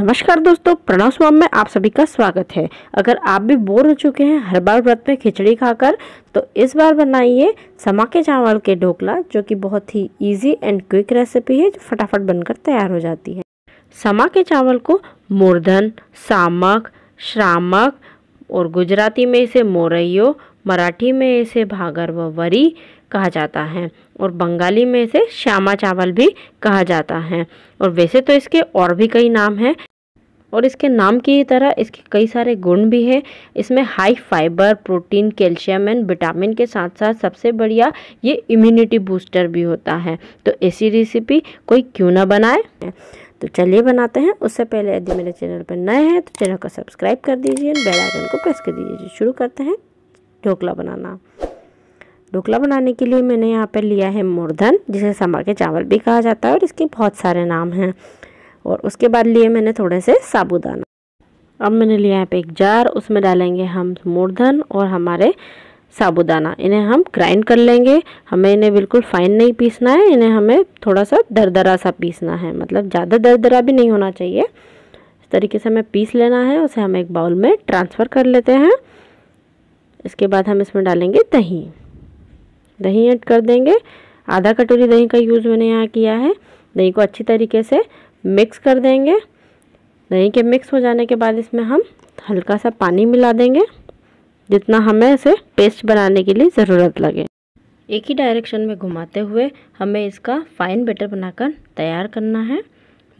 नमस्कार दोस्तों प्रणव स्वाम में आप सभी का स्वागत है अगर आप भी बोर हो चुके हैं हर बार व्रत में खिचड़ी खाकर तो इस बार बनाइए समा के चावल के ढोकला जो कि बहुत ही इजी एंड क्विक रेसिपी है जो फटाफट बनकर तैयार हो जाती है समा के चावल को मूर्धन सामक श्रामक और गुजराती में इसे मोरयो मराठी में इसे भागर व वरी कहा जाता है और बंगाली में इसे श्यामा चावल भी कहा जाता है और वैसे तो इसके और भी कई नाम हैं और इसके नाम की ही तरह इसके कई सारे गुण भी है इसमें high fibre protein calcium and vitamin के साथ साथ सबसे बढ़िया ये इम्यूनिटी बूस्टर भी होता है तो ऐसी रेसिपी कोई क्यों ना बनाए तो चलिए बनाते हैं उससे पहले यदि मेरे चैनल पर नए हैं तो चैनल को सब्सक्राइब कर दीजिए बेल आइकन को प्रेस कर दीजिए शुरू करते हैं ढोकला बनाना ढोकला बनाने के लिए मैंने यहाँ पर लिया है मूर्धन जिसे समा के चावल भी कहा जाता है और इसके बहुत सारे नाम हैं और उसके बाद लिए मैंने थोड़े से साबुदाना अब मैंने लिया यहाँ पे एक जार उसमें डालेंगे हम मूर्धन और हमारे साबुदाना इन्हें हम ग्राइंड कर लेंगे हमें इन्हें बिल्कुल फाइन नहीं पीसना है इन्हें हमें थोड़ा सा दरदरा सा पीसना है मतलब ज़्यादा दरदरा भी नहीं होना चाहिए इस तरीके से हमें पीस लेना है उसे हम एक बाउल में ट्रांसफ़र कर लेते हैं इसके बाद हम इसमें डालेंगे दही दही ऐड कर देंगे आधा कटोरी दही का यूज़ मैंने यहाँ किया है दही को अच्छी तरीके से मिक्स कर देंगे दही के मिक्स हो जाने के बाद इसमें हम हल्का सा पानी मिला देंगे जितना हमें इसे पेस्ट बनाने के लिए ज़रूरत लगे एक ही डायरेक्शन में घुमाते हुए हमें इसका फाइन बेटर बनाकर तैयार करना है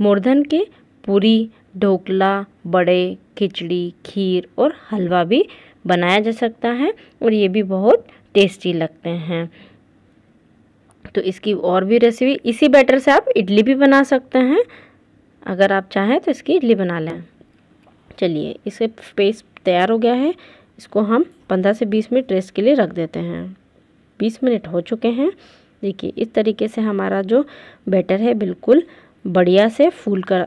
मूर्धन के पूरी ढोकला बड़े खिचड़ी खीर और हलवा भी बनाया जा सकता है और ये भी बहुत टेस्टी लगते हैं तो इसकी और भी रेसिपी इसी बैटर से आप इडली भी बना सकते हैं अगर आप चाहें तो इसकी इडली बना लें चलिए इसे पेस्ट तैयार हो गया है इसको हम पंद्रह से बीस मिनट रेस्ट के लिए रख देते हैं बीस मिनट हो चुके हैं देखिए इस तरीके से हमारा जो बैटर है बिल्कुल बढ़िया से फूल कर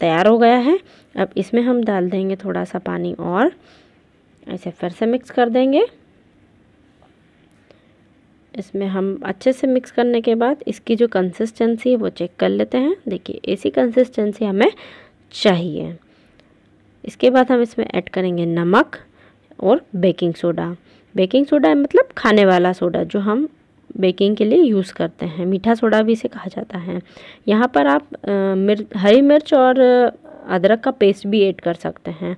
तैयार हो गया है अब इसमें हम डाल देंगे थोड़ा सा पानी और ऐसे फिर से मिक्स कर देंगे इसमें हम अच्छे से मिक्स करने के बाद इसकी जो कंसिस्टेंसी है वो चेक कर लेते हैं देखिए ऐसी कंसिस्टेंसी हमें चाहिए इसके बाद हम इसमें ऐड करेंगे नमक और बेकिंग सोडा बेकिंग सोडा मतलब खाने वाला सोडा जो हम बेकिंग के लिए यूज़ करते हैं मीठा सोडा भी इसे कहा जाता है यहाँ पर आप मिर्च हरी मिर्च और अदरक का पेस्ट भी ऐड कर सकते हैं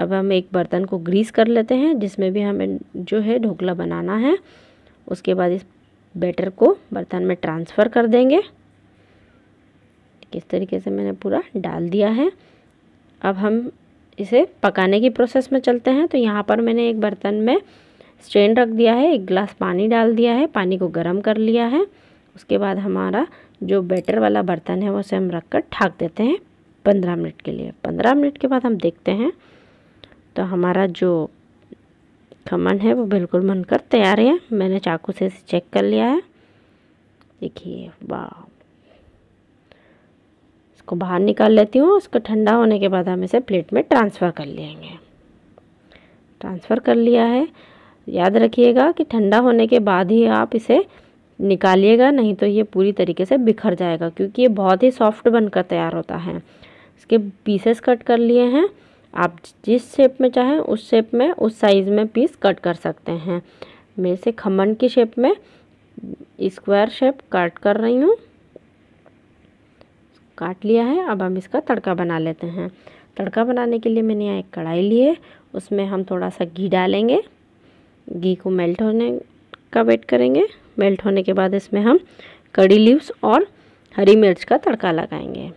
अब हम एक बर्तन को ग्रीस कर लेते हैं जिसमें भी हमें जो है ढोकला बनाना है उसके बाद इस बैटर को बर्तन में ट्रांसफ़र कर देंगे किस तरीके से मैंने पूरा डाल दिया है अब हम इसे पकाने की प्रोसेस में चलते हैं तो यहाँ पर मैंने एक बर्तन में स्टेन रख दिया है एक गिलास पानी डाल दिया है पानी को गर्म कर लिया है उसके बाद हमारा जो बैटर वाला बर्तन है उसे हम रख कर ठाक देते हैं पंद्रह मिनट के लिए पंद्रह मिनट के बाद हम देखते हैं तो हमारा जो खमन है वो बिल्कुल बनकर तैयार है मैंने चाकू से इसे चेक कर लिया है देखिए वाह इसको बाहर निकाल लेती हूँ उसको ठंडा होने के बाद हम इसे प्लेट में ट्रांसफ़र कर लेंगे ट्रांसफ़र कर लिया है याद रखिएगा कि ठंडा होने के बाद ही आप इसे निकालिएगा नहीं तो ये पूरी तरीके से बिखर जाएगा क्योंकि ये बहुत ही सॉफ्ट बनकर तैयार होता है इसके पीसेस कट कर लिए हैं आप जिस शेप में चाहें उस शेप में उस साइज़ में पीस कट कर सकते हैं मैं इसे खमन की शेप में स्क्वायर शेप काट कर रही हूँ काट लिया है अब हम इसका तड़का बना लेते हैं तड़का बनाने के लिए मैंने यहाँ एक कढ़ाई ली है उसमें हम थोड़ा सा घी डालेंगे घी को मेल्ट होने का वेट करेंगे मेल्ट होने के बाद इसमें हम कड़ी लीव्स और हरी मिर्च का तड़का लगाएंगे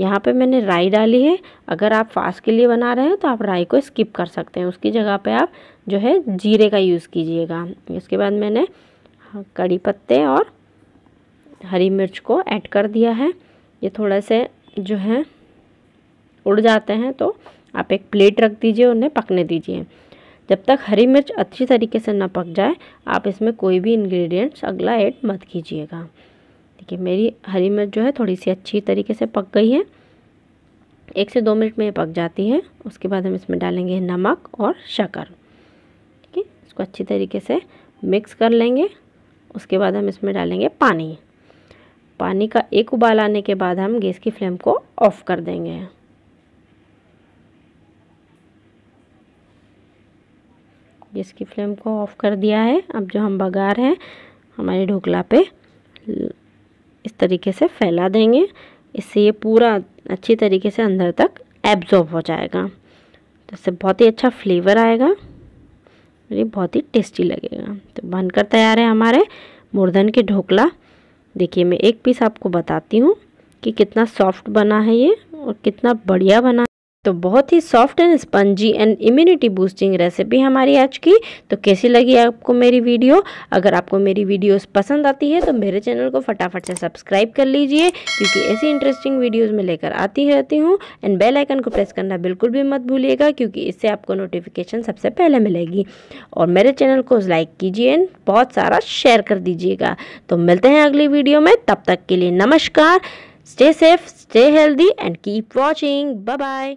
यहाँ पे मैंने राई डाली है अगर आप फास्ट के लिए बना रहे हैं तो आप राई को स्किप कर सकते हैं उसकी जगह पे आप जो है जीरे का यूज़ कीजिएगा इसके बाद मैंने कड़ी पत्ते और हरी मिर्च को ऐड कर दिया है ये थोड़ा से जो है उड़ जाते हैं तो आप एक प्लेट रख दीजिए उन्हें पकने दीजिए जब तक हरी मिर्च अच्छी तरीके से ना पक जाए आप इसमें कोई भी इन्ग्रीडियंट्स अगला ऐड मत कीजिएगा देखिए मेरी हरी मिर्च जो है थोड़ी सी अच्छी तरीके से पक गई है एक से दो मिनट में ये पक जाती है उसके बाद हम इसमें डालेंगे नमक और शक्कर ठीक है इसको अच्छी तरीके से मिक्स कर लेंगे उसके बाद हम इसमें डालेंगे पानी पानी का एक उबाल आने के बाद हम गैस की फ्लेम को ऑफ़ कर देंगे गैस की फ्लेम को ऑफ़ कर दिया है अब जो हम बघार हैं हमारे ढोकला पे तरीके से फैला देंगे इससे ये पूरा अच्छी तरीके से अंदर तक एब्जॉर्ब हो जाएगा तो इससे बहुत ही अच्छा फ्लेवर आएगा ये बहुत ही टेस्टी लगेगा तो बनकर तैयार है हमारे मुर्दन के ढोकला देखिए मैं एक पीस आपको बताती हूँ कि कितना सॉफ्ट बना है ये और कितना बढ़िया बना तो बहुत ही soft and spongy and immunity boosting recipe हमारी आज की तो कैसी लगी आपको मेरी वीडियो अगर आपको मेरी वीडियोस पसंद आती है तो मेरे चैनल को फटाफट से सब्सक्राइब कर लीजिए क्योंकि ऐसी इंटरेस्टिंग वीडियोज़ में लेकर आती रहती हूँ एंड बेल आइकन को प्रेस करना बिल्कुल भी मत भूलिएगा क्योंकि इससे आपको नोटिफिकेशन सबसे पहले मिलेगी और मेरे चैनल को लाइक कीजिए एंड बहुत सारा शेयर कर दीजिएगा तो मिलते हैं अगली वीडियो में तब तक के लिए नमस्कार Stay safe, stay healthy, and keep watching. Bye bye.